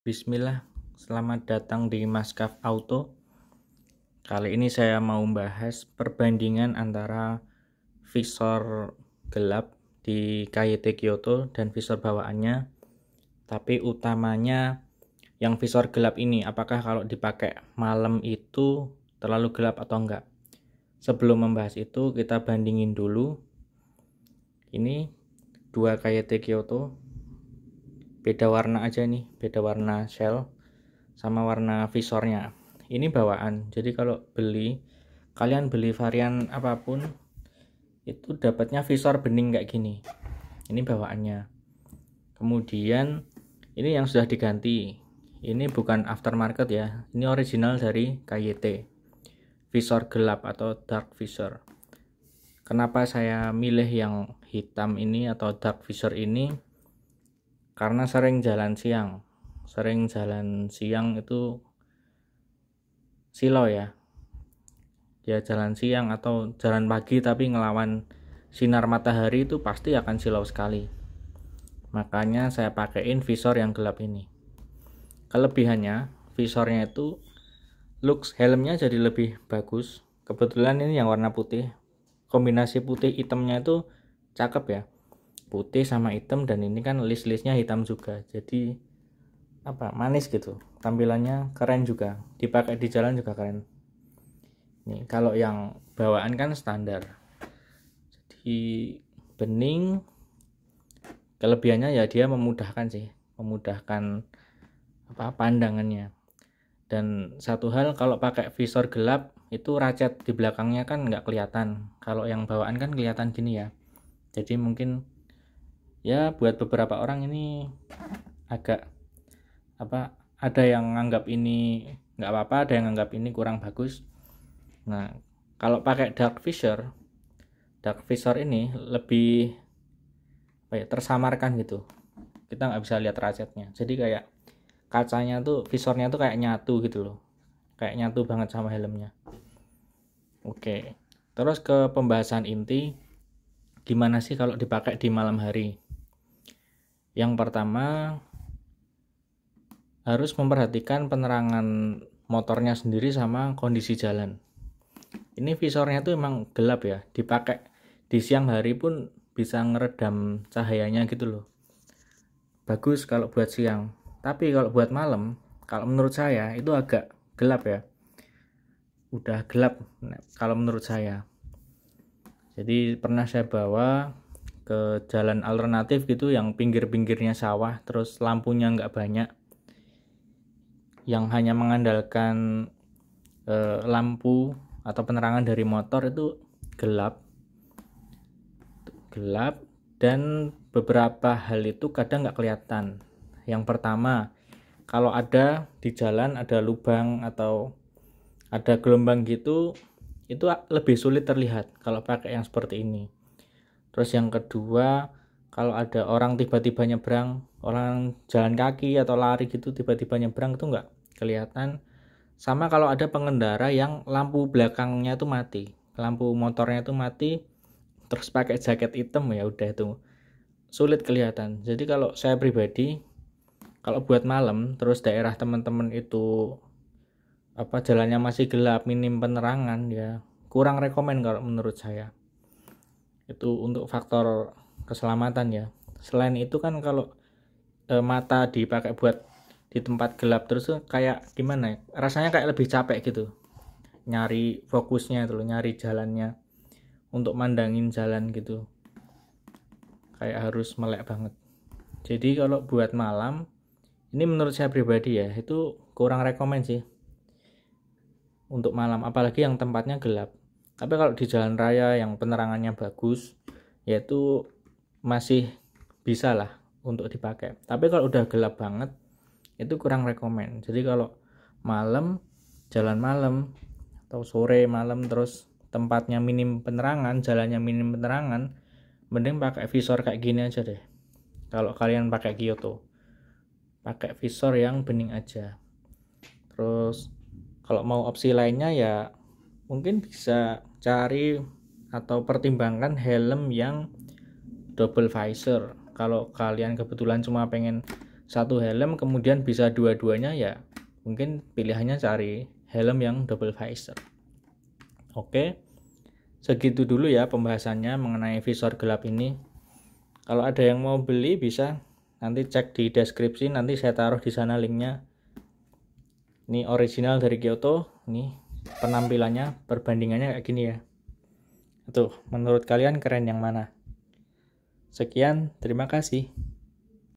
Bismillah, selamat datang di Maskaf Auto. Kali ini saya mau membahas perbandingan antara visor gelap di KYT Kyoto dan visor bawaannya. Tapi utamanya yang visor gelap ini, apakah kalau dipakai malam itu terlalu gelap atau enggak? Sebelum membahas itu, kita bandingin dulu. Ini dua KYT Kyoto beda warna aja nih beda warna shell sama warna visornya ini bawaan jadi kalau beli kalian beli varian apapun itu dapatnya visor bening kayak gini ini bawaannya kemudian ini yang sudah diganti ini bukan aftermarket ya ini original dari KYT visor gelap atau dark visor kenapa saya milih yang hitam ini atau dark visor ini karena sering jalan siang sering jalan siang itu silau ya ya jalan siang atau jalan pagi tapi ngelawan sinar matahari itu pasti akan silau sekali makanya saya pakaiin visor yang gelap ini kelebihannya visornya itu looks helmnya jadi lebih bagus kebetulan ini yang warna putih kombinasi putih hitamnya itu cakep ya putih sama hitam dan ini kan list-listnya hitam juga jadi apa manis gitu tampilannya keren juga dipakai di jalan juga keren ini kalau yang bawaan kan standar jadi bening kelebihannya ya dia memudahkan sih memudahkan apa pandangannya dan satu hal kalau pakai visor gelap itu racet di belakangnya kan nggak kelihatan kalau yang bawaan kan kelihatan gini ya jadi mungkin ya buat beberapa orang ini agak apa ada yang nganggap ini nggak apa-apa ada yang nganggap ini kurang bagus nah kalau pakai dark visor dark visor ini lebih apa ya tersamarkan gitu kita nggak bisa lihat rasetnya jadi kayak kacanya tuh visornya tuh kayak nyatu gitu loh kayak nyatu banget sama helmnya oke terus ke pembahasan inti gimana sih kalau dipakai di malam hari yang pertama harus memperhatikan penerangan motornya sendiri sama kondisi jalan. Ini visornya tuh emang gelap ya, dipakai di siang hari pun bisa ngeredam cahayanya gitu loh. Bagus kalau buat siang, tapi kalau buat malam, kalau menurut saya itu agak gelap ya. Udah gelap kalau menurut saya. Jadi pernah saya bawa ke jalan alternatif gitu yang pinggir-pinggirnya sawah terus lampunya nggak banyak yang hanya mengandalkan e, lampu atau penerangan dari motor itu gelap gelap dan beberapa hal itu kadang nggak kelihatan yang pertama kalau ada di jalan ada lubang atau ada gelombang gitu itu lebih sulit terlihat kalau pakai yang seperti ini terus yang kedua kalau ada orang tiba-tiba nyebrang orang jalan kaki atau lari gitu tiba-tiba nyebrang itu nggak kelihatan sama kalau ada pengendara yang lampu belakangnya itu mati lampu motornya itu mati terus pakai jaket hitam ya udah itu sulit kelihatan jadi kalau saya pribadi kalau buat malam terus daerah teman-teman itu apa jalannya masih gelap minim penerangan ya kurang rekomen kalau menurut saya itu untuk faktor keselamatan ya selain itu kan kalau e, mata dipakai buat di tempat gelap terus kayak gimana ya rasanya kayak lebih capek gitu nyari fokusnya itu nyari jalannya untuk mandangin jalan gitu kayak harus melek banget jadi kalau buat malam ini menurut saya pribadi ya itu kurang rekomend sih untuk malam apalagi yang tempatnya gelap tapi kalau di jalan raya yang penerangannya bagus yaitu masih bisa lah untuk dipakai tapi kalau udah gelap banget itu kurang rekomen jadi kalau malam jalan malam atau sore malam terus tempatnya minim penerangan jalannya minim penerangan mending pakai visor kayak gini aja deh kalau kalian pakai Kyoto pakai visor yang bening aja terus kalau mau opsi lainnya ya mungkin bisa cari atau pertimbangkan helm yang double visor kalau kalian kebetulan cuma pengen satu helm kemudian bisa dua-duanya ya mungkin pilihannya cari helm yang double visor oke segitu dulu ya pembahasannya mengenai visor gelap ini kalau ada yang mau beli bisa nanti cek di deskripsi nanti saya taruh di sana linknya ini original dari Kyoto ini penampilannya perbandingannya kayak gini ya tuh menurut kalian keren yang mana sekian terima kasih